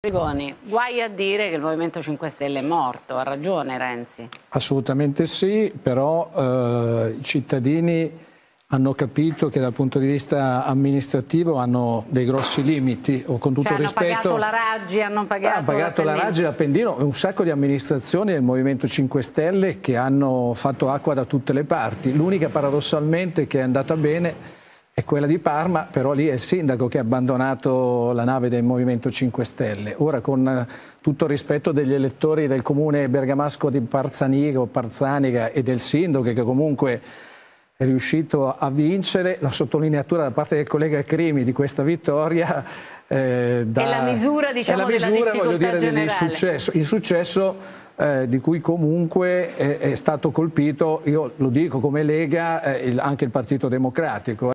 Rigoni, guai a dire che il Movimento 5 Stelle è morto, ha ragione Renzi. Assolutamente sì, però eh, i cittadini hanno capito che dal punto di vista amministrativo hanno dei grossi limiti o con tutto cioè, rispetto hanno pagato la Raggi, hanno pagato, ah, pagato la Raggi, la un sacco di amministrazioni del Movimento 5 Stelle che hanno fatto acqua da tutte le parti l'unica paradossalmente che è andata bene è quella di Parma, però lì è il sindaco che ha abbandonato la nave del Movimento 5 Stelle. Ora con eh, tutto il rispetto degli elettori del comune bergamasco di Parzaniga o Parzaniga e del sindaco che comunque è riuscito a vincere, la sottolineatura da parte del collega Crimi di questa vittoria eh, da, è la misura, diciamo, è la diciamo, misura voglio dire, generale. Successo, il successo eh, di cui comunque è, è, stato colpito, io lo dico come Lega, eh, il, anche il Partito Democratico.